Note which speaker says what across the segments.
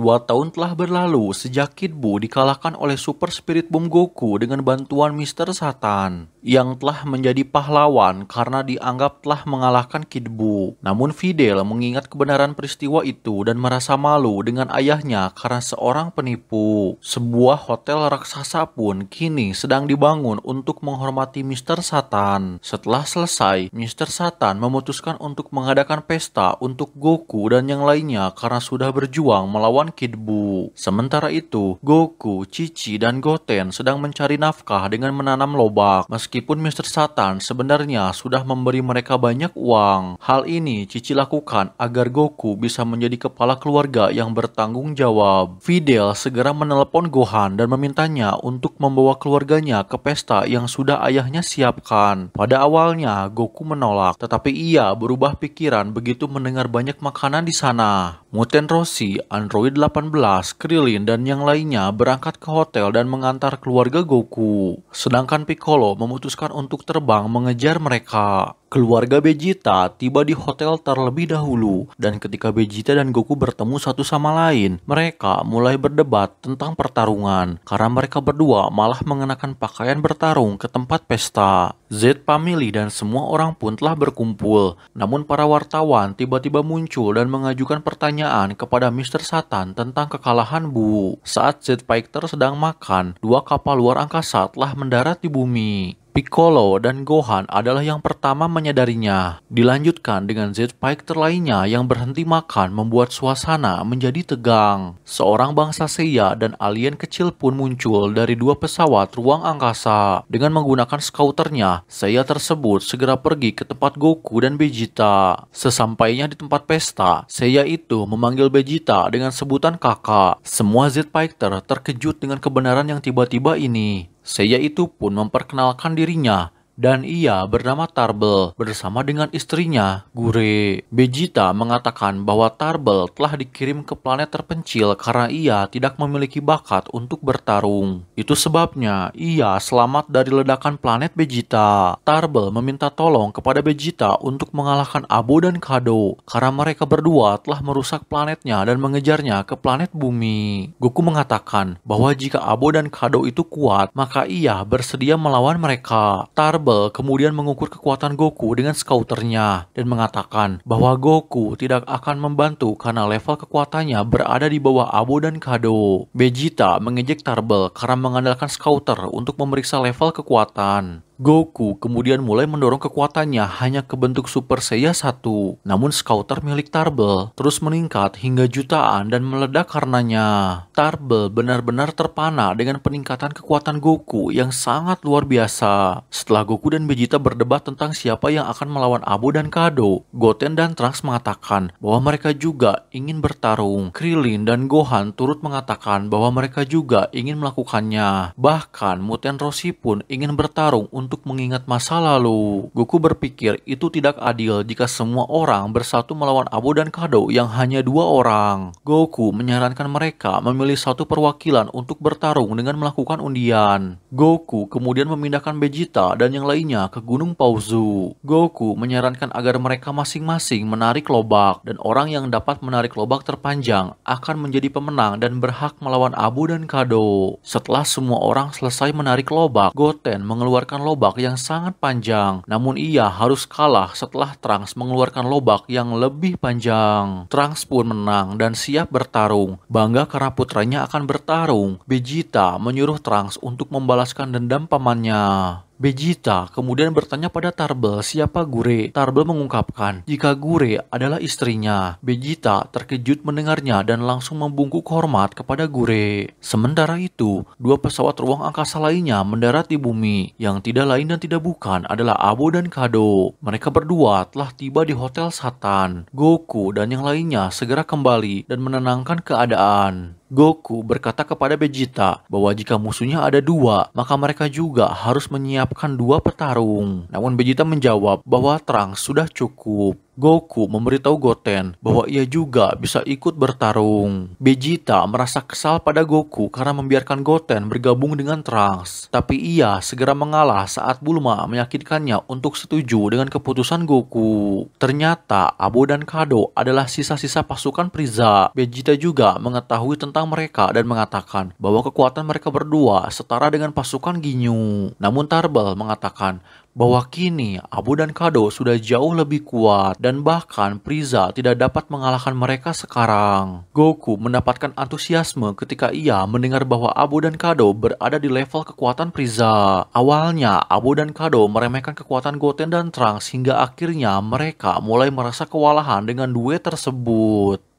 Speaker 1: Dua tahun telah berlalu sejak Kid Buu dikalahkan oleh Super Spirit Bom Goku dengan bantuan Mr. Satan yang telah menjadi pahlawan karena dianggap telah mengalahkan Kid Buu. Namun Fidel mengingat kebenaran peristiwa itu dan merasa malu dengan ayahnya karena seorang penipu. Sebuah hotel raksasa pun kini sedang dibangun untuk menghormati Mr. Satan. Setelah selesai, Mr. Satan memutuskan untuk mengadakan pesta untuk Goku dan yang lainnya karena sudah berjuang melawan Kid Buu. Sementara itu, Goku, Cici, dan Goten sedang mencari nafkah dengan menanam lobak. Meskipun Mr. Satan sebenarnya sudah memberi mereka banyak uang. Hal ini Cici lakukan agar Goku bisa menjadi kepala keluarga yang bertanggung jawab. Fidel segera menelepon Gohan dan memintanya untuk membawa keluarganya ke pesta yang sudah ayahnya siapkan. Pada awalnya, Goku menolak, tetapi ia berubah pikiran begitu mendengar banyak makanan di sana. Muten Rossi, Android 18, Krillin, dan yang lainnya berangkat ke hotel dan mengantar keluarga Goku. Sedangkan Piccolo memutuskan untuk terbang mengejar mereka. Keluarga Vegeta tiba di hotel terlebih dahulu, dan ketika Vegeta dan Goku bertemu satu sama lain, mereka mulai berdebat tentang pertarungan, karena mereka berdua malah mengenakan pakaian bertarung ke tempat pesta. Z family dan semua orang pun telah berkumpul, namun para wartawan tiba-tiba muncul dan mengajukan pertanyaan kepada Mr. Satan tentang kekalahan Bu. Saat Z Fighter sedang makan, dua kapal luar angkasa telah mendarat di bumi. Piccolo dan Gohan adalah yang pertama menyadarinya. Dilanjutkan dengan Z-Fighter lainnya yang berhenti makan membuat suasana menjadi tegang. Seorang bangsa Seiya dan alien kecil pun muncul dari dua pesawat ruang angkasa. Dengan menggunakan skauternya, Seiya tersebut segera pergi ke tempat Goku dan Vegeta. Sesampainya di tempat pesta, Seiya itu memanggil Vegeta dengan sebutan kakak. Semua Z-Fighter terkejut dengan kebenaran yang tiba-tiba ini. Seiya itu pun memperkenalkan dirinya dan ia bernama Tarbel bersama dengan istrinya, Gure. Vegeta mengatakan bahwa Tarbel telah dikirim ke planet terpencil karena ia tidak memiliki bakat untuk bertarung. Itu sebabnya ia selamat dari ledakan planet Vegeta. Tarbel meminta tolong kepada Vegeta untuk mengalahkan Abu dan Kado karena mereka berdua telah merusak planetnya dan mengejarnya ke planet bumi. Goku mengatakan bahwa jika Abu dan Kado itu kuat, maka ia bersedia melawan mereka. Tarbel Bubble kemudian mengukur kekuatan Goku dengan scouternya dan mengatakan bahwa Goku tidak akan membantu karena level kekuatannya berada di bawah Abu dan Kado. Vegeta mengejek Tarbel karena mengandalkan scouter untuk memeriksa level kekuatan. Goku kemudian mulai mendorong kekuatannya hanya ke bentuk Super Saiyan 1, namun Scouter milik Tarbel terus meningkat hingga jutaan dan meledak karenanya. Tarbel benar-benar terpana dengan peningkatan kekuatan Goku yang sangat luar biasa. Setelah Goku dan Vegeta berdebat tentang siapa yang akan melawan Abu dan Kado, Goten dan Trunks mengatakan bahwa mereka juga ingin bertarung. Krillin dan Gohan turut mengatakan bahwa mereka juga ingin melakukannya. Bahkan Muten Roshi pun ingin bertarung untuk untuk mengingat masa lalu. Goku berpikir itu tidak adil jika semua orang bersatu melawan Abu dan Kado yang hanya dua orang. Goku menyarankan mereka memilih satu perwakilan untuk bertarung dengan melakukan undian. Goku kemudian memindahkan Vegeta dan yang lainnya ke Gunung Pauzu. Goku menyarankan agar mereka masing-masing menarik lobak dan orang yang dapat menarik lobak terpanjang akan menjadi pemenang dan berhak melawan Abu dan Kado. Setelah semua orang selesai menarik lobak, Goten mengeluarkan lobak lobak yang sangat panjang. Namun ia harus kalah setelah Trunks mengeluarkan lobak yang lebih panjang. Trunks pun menang dan siap bertarung. Bangga karena putranya akan bertarung. Vegeta menyuruh Trunks untuk membalaskan dendam pamannya. Bejita kemudian bertanya pada Tarbel siapa Gure. Tarbel mengungkapkan jika Gure adalah istrinya. Bejita terkejut mendengarnya dan langsung membungkuk hormat kepada Gure. Sementara itu, dua pesawat ruang angkasa lainnya mendarat di bumi yang tidak lain dan tidak bukan adalah Abo dan Kado. Mereka berdua telah tiba di Hotel Satan. Goku dan yang lainnya segera kembali dan menenangkan keadaan. Goku berkata kepada Vegeta bahwa jika musuhnya ada dua, maka mereka juga harus menyiapkan dua petarung. Namun Vegeta menjawab bahwa Trunks sudah cukup. Goku memberitahu Goten bahwa ia juga bisa ikut bertarung. Vegeta merasa kesal pada Goku karena membiarkan Goten bergabung dengan Trunks. Tapi ia segera mengalah saat Bulma meyakinkannya untuk setuju dengan keputusan Goku. Ternyata Abo dan Kado adalah sisa-sisa pasukan Priza. Vegeta juga mengetahui tentang mereka dan mengatakan bahwa kekuatan mereka berdua setara dengan pasukan Ginyu. Namun Tarbel mengatakan bahwa kini Abu dan Kado sudah jauh lebih kuat dan bahkan Priza tidak dapat mengalahkan mereka sekarang. Goku mendapatkan antusiasme ketika ia mendengar bahwa Abu dan Kado berada di level kekuatan Priza. Awalnya Abu dan Kado meremehkan kekuatan Goten dan Trunks hingga akhirnya mereka mulai merasa kewalahan dengan duet tersebut.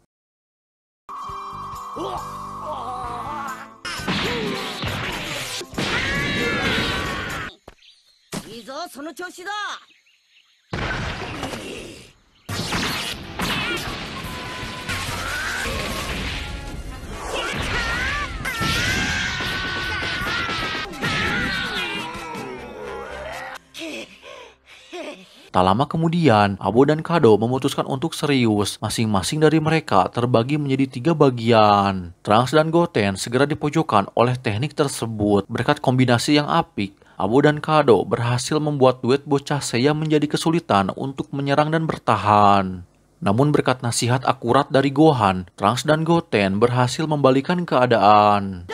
Speaker 1: Tak lama kemudian, Abo dan Kado memutuskan untuk serius. Masing-masing dari mereka terbagi menjadi tiga bagian. Trunks dan Goten segera dipojokkan oleh teknik tersebut. Berkat kombinasi yang apik, Abu dan Kado berhasil membuat duet bocah Seiya menjadi kesulitan untuk menyerang dan bertahan. Namun berkat nasihat akurat dari Gohan, Trunks dan Goten berhasil membalikan keadaan.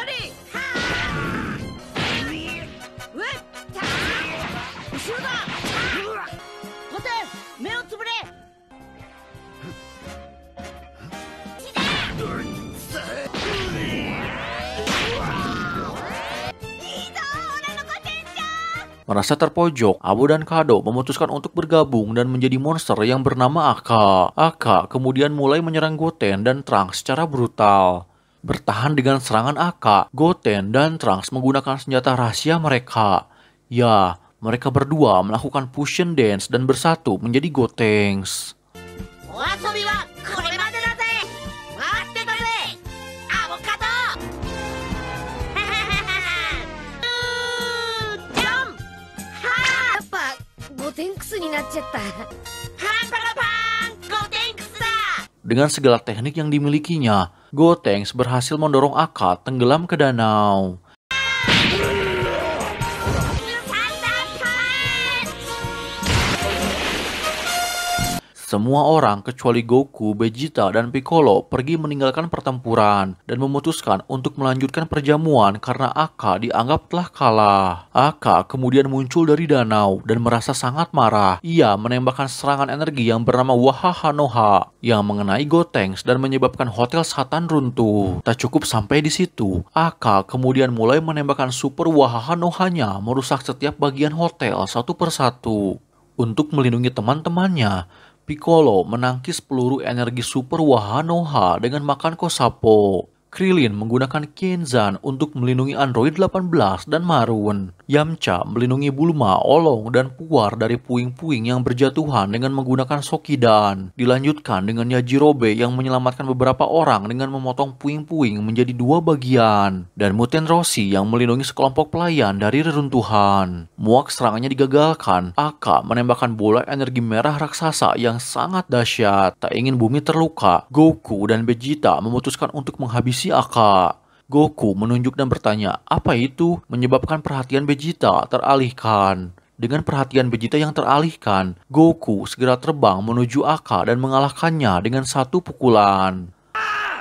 Speaker 1: Merasa terpojok, Abu dan Kado memutuskan untuk bergabung dan menjadi monster yang bernama Aka. Aka kemudian mulai menyerang Goten dan Trunks secara brutal. Bertahan dengan serangan Aka, Goten dan Trunks menggunakan senjata rahasia mereka. Ya, mereka berdua melakukan fusion dance dan bersatu menjadi Gotenks. Dengan segala teknik yang dimilikinya, Gotenks berhasil mendorong Aka tenggelam ke danau. Semua orang kecuali Goku, Vegeta, dan Piccolo pergi meninggalkan pertempuran dan memutuskan untuk melanjutkan perjamuan karena Aka dianggap telah kalah. Aka kemudian muncul dari danau dan merasa sangat marah. Ia menembakkan serangan energi yang bernama Wahaha Noha yang mengenai Gotenks dan menyebabkan hotel Satan runtuh. Tak cukup sampai di situ, Aka kemudian mulai menembakkan super Wahaha Wahahanohanya merusak setiap bagian hotel satu persatu. Untuk melindungi teman-temannya, Piccolo menangkis peluru energi super Wahanoha dengan makan Kosapo. Krillin menggunakan Kenzan untuk melindungi android 18 dan Marun. Yamcha melindungi Bulma, Olong, dan Puar dari puing-puing yang berjatuhan dengan menggunakan Sokidan. Dilanjutkan dengan Yajirobe yang menyelamatkan beberapa orang dengan memotong puing-puing menjadi dua bagian. Dan Muten Roshi yang melindungi sekelompok pelayan dari reruntuhan. Muak serangannya digagalkan, Aka menembakkan bola energi merah raksasa yang sangat dahsyat. Tak ingin bumi terluka, Goku dan Vegeta memutuskan untuk menghabisi Aka. Goku menunjuk dan bertanya, apa itu menyebabkan perhatian Vegeta teralihkan? Dengan perhatian Vegeta yang teralihkan, Goku segera terbang menuju Aka dan mengalahkannya dengan satu pukulan. Ah!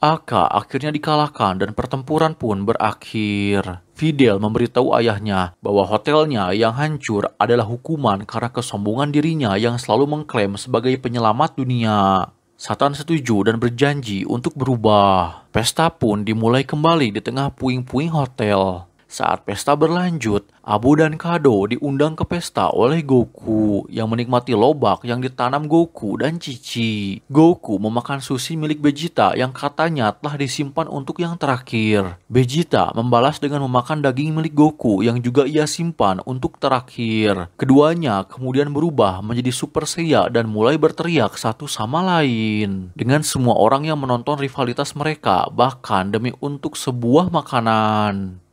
Speaker 1: Aka akhirnya dikalahkan dan pertempuran pun berakhir. Fidel memberitahu ayahnya bahwa hotelnya yang hancur adalah hukuman karena kesombongan dirinya yang selalu mengklaim sebagai penyelamat dunia. Satan setuju dan berjanji untuk berubah. Pesta pun dimulai kembali di tengah puing-puing hotel. Saat pesta berlanjut, Abu dan Kado diundang ke pesta oleh Goku yang menikmati lobak yang ditanam Goku dan Cici. Goku memakan sushi milik Vegeta yang katanya telah disimpan untuk yang terakhir. Vegeta membalas dengan memakan daging milik Goku yang juga ia simpan untuk terakhir. Keduanya kemudian berubah menjadi Super Seiya dan mulai berteriak satu sama lain. Dengan semua orang yang menonton rivalitas mereka bahkan demi untuk sebuah makanan.